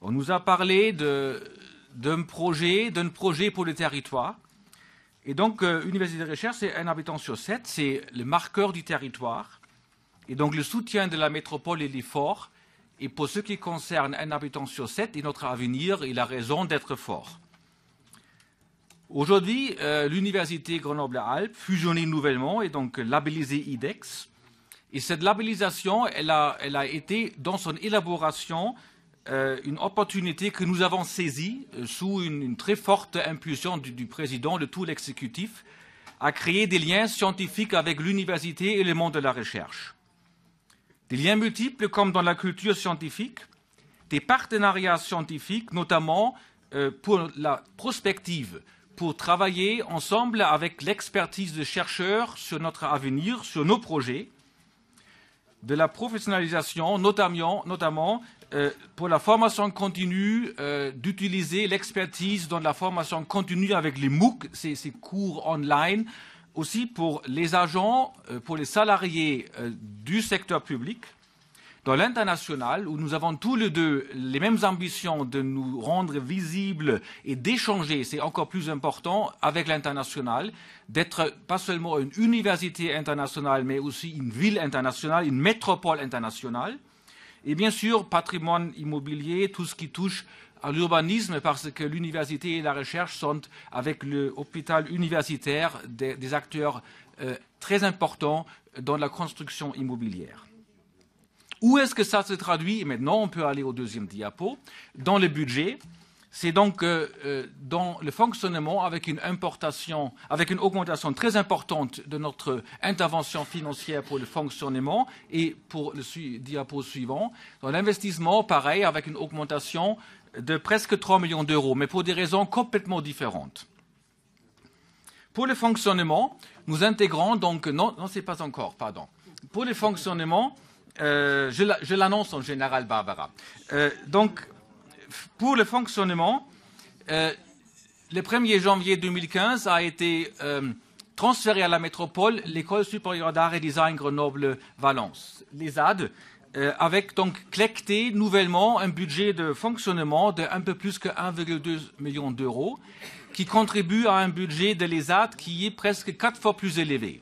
On nous a parlé d'un projet, d'un projet pour le territoire. Et donc, l'Université euh, Université de recherche, c'est un habitant sur sept, c'est le marqueur du territoire. Et donc, le soutien de la métropole, est fort. Et pour ce qui concerne un habitant sur sept et notre avenir, il a raison d'être fort. Aujourd'hui, euh, l'université Grenoble-Alpes fusionnée nouvellement est donc labellisée IDEX. Et cette labellisation, elle a été dans son élaboration euh, une opportunité que nous avons saisie euh, sous une, très forte impulsion du, président, de tout l'exécutif, à créer des liens scientifiques avec l'université et le monde de la recherche. Des liens multiples comme dans la culture scientifique, des partenariats scientifiques, notamment euh, pour la prospective, pour travailler ensemble avec l'expertise de chercheurs sur notre avenir, sur nos projets, de la professionnalisation, notamment, euh, pour la formation continue, euh, d'utiliser l'expertise dans la formation continue avec les MOOC, ces, cours online, aussi pour les agents, euh, pour les salariés du secteur public, dans l'international, où nous avons tous les deux les mêmes ambitions de nous rendre visibles et d'échanger, c'est encore plus important, avec l'international, d'être pas seulement une université internationale, mais aussi une ville internationale, une métropole internationale. Et bien sûr, patrimoine immobilier, tout ce qui touche à l'urbanisme, parce que l'université et la recherche sont, avec l'hôpital universitaire, des, acteurs euh, très importants dans la construction immobilière. Où est-ce que ça se traduit Maintenant, on peut aller au deuxième diapo. Dans le budget, c'est donc euh, euh, dans le fonctionnement avec une importation, avec une augmentation très importante de notre intervention financière pour le fonctionnement et pour le diapo suivant. Dans l'investissement, pareil, avec une augmentation de presque 3 millions d'euros, mais pour des raisons complètement différentes. Pour le fonctionnement, nous intégrons donc, non, non, n'est pas encore, pardon. Pour le fonctionnement, euh, je l'annonce en général, Barbara. Euh, donc, pour le fonctionnement, euh, le 1er janvier 2015 a été transféré à la métropole l'École supérieure d'art et design Grenoble-Valence, l'ESAD, avec donc collecté nouvellement un budget de fonctionnement de un peu plus que 1,2 million d'euros, qui contribue à un budget de l'ESAD qui est presque quatre fois plus élevé.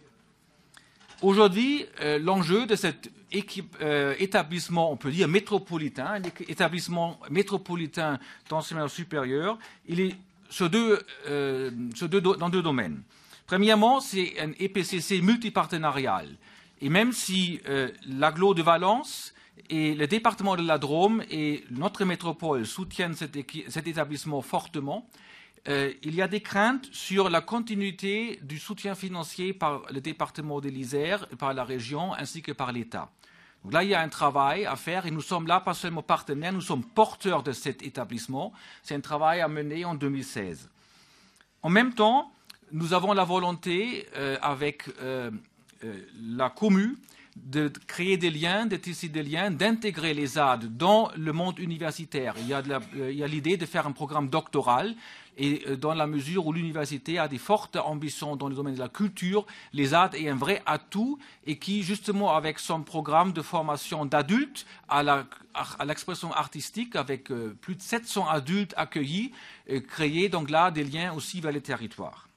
Aujourd'hui, l'enjeu de cette euh, établissement, on peut dire métropolitain, hein, établissement métropolitain d'enseignement supérieur, il est euh, dans deux domaines. Premièrement, c'est un EPCC multipartenarial. Et même si euh, l'aglo de Valence et le département de la Drôme et notre métropole soutiennent cet, établissement fortement, euh, il y a des craintes sur la continuité du soutien financier par le département de l'Isère, par la région ainsi que par l'État là, il y a un travail à faire et nous sommes là pas seulement partenaires, nous sommes porteurs de cet établissement. C'est un travail à mener en 2016. En même temps, nous avons la volonté, euh, avec euh, euh, la commu, de créer des liens, de tisser des liens, d'intégrer les AD dans le monde universitaire. Euh, il y a l'idée de, faire un programme doctoral et euh, dans la mesure où l'université a des fortes ambitions dans le domaine de la culture, les AD est un vrai atout et qui, justement, avec son programme de formation d'adultes à l'expression artistique, avec euh, plus de 700 adultes accueillis, créer donc là des liens aussi vers les territoires.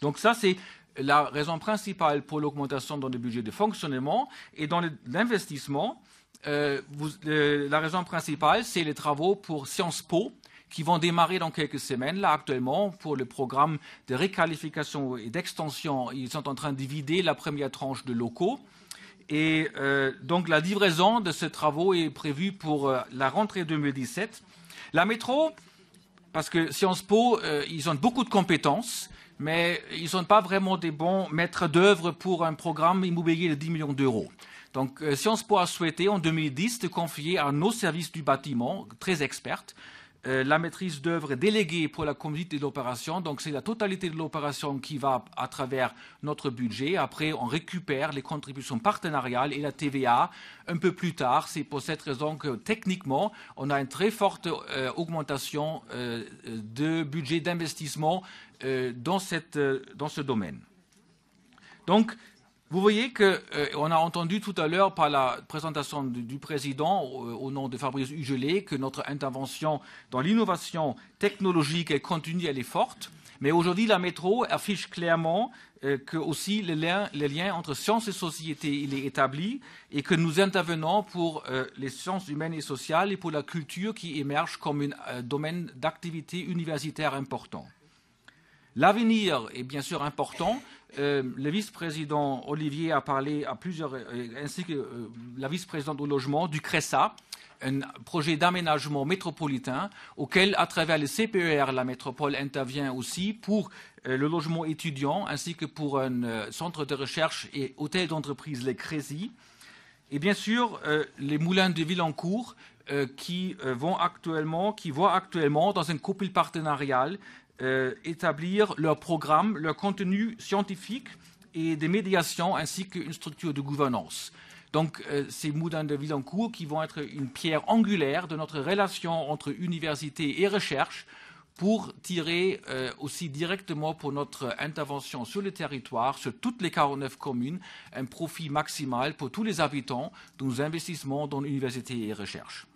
Donc ça, c'est la raison principale pour l'augmentation dans le budget de fonctionnement et dans l'investissement, euh, euh, la raison principale, c'est les travaux pour Sciences Po qui vont démarrer dans quelques semaines. Là, actuellement, pour le programme de réqualification et d'extension, ils sont en train de vider la première tranche de locaux. Et euh, donc, la livraison de ces travaux est prévue pour la rentrée 2017. La métro, parce que Sciences Po, euh, ils ont beaucoup de compétences, mais ils n'ont pas vraiment des bons maîtres d'œuvre pour un programme immobilier de 10 millions d'euros. Donc euh, Sciences Po a souhaité en 2010 de confier à nos services du bâtiment, très experts, euh, la maîtrise d'œuvre est déléguée pour la communauté de l'opération. Donc c'est la totalité de l'opération qui va à travers notre budget. Après, on récupère les contributions partenariales et la TVA un peu plus tard. C'est pour cette raison que techniquement, on a une très forte euh, augmentation euh, de budget d'investissement dans, dans ce domaine. Donc, vous voyez qu'on euh, a entendu tout à l'heure par la présentation du, président euh, au nom de Fabrice Hugelet que notre intervention dans l'innovation technologique est continue, elle est forte. Mais aujourd'hui, la métro affiche clairement euh, que aussi le lien, entre sciences et société il est établi et que nous intervenons pour les sciences humaines et sociales et pour la culture qui émerge comme un domaine d'activité universitaire important. L'avenir est bien sûr important. Euh, le vice-président Olivier a parlé à plusieurs, euh, ainsi que euh, la vice-présidente au logement, du CRESA, un projet d'aménagement métropolitain auquel, à travers le CPER, la métropole intervient aussi pour le logement étudiant, ainsi que pour un centre de recherche et hôtel d'entreprise, les CRESI. Et bien sûr, les moulins de Villancourt, qui vont actuellement, qui voient actuellement dans un couple partenarial euh, établir leur programme, leur contenu scientifique et des médiations ainsi qu'une structure de gouvernance. Donc, euh, c'est Moudin de Villancourt qui vont être une pierre angulaire de notre relation entre université et recherche pour tirer euh, aussi directement pour notre intervention sur le territoire, sur toutes les 49 communes, un profit maximal pour tous les habitants de nos investissements dans l'université et recherche.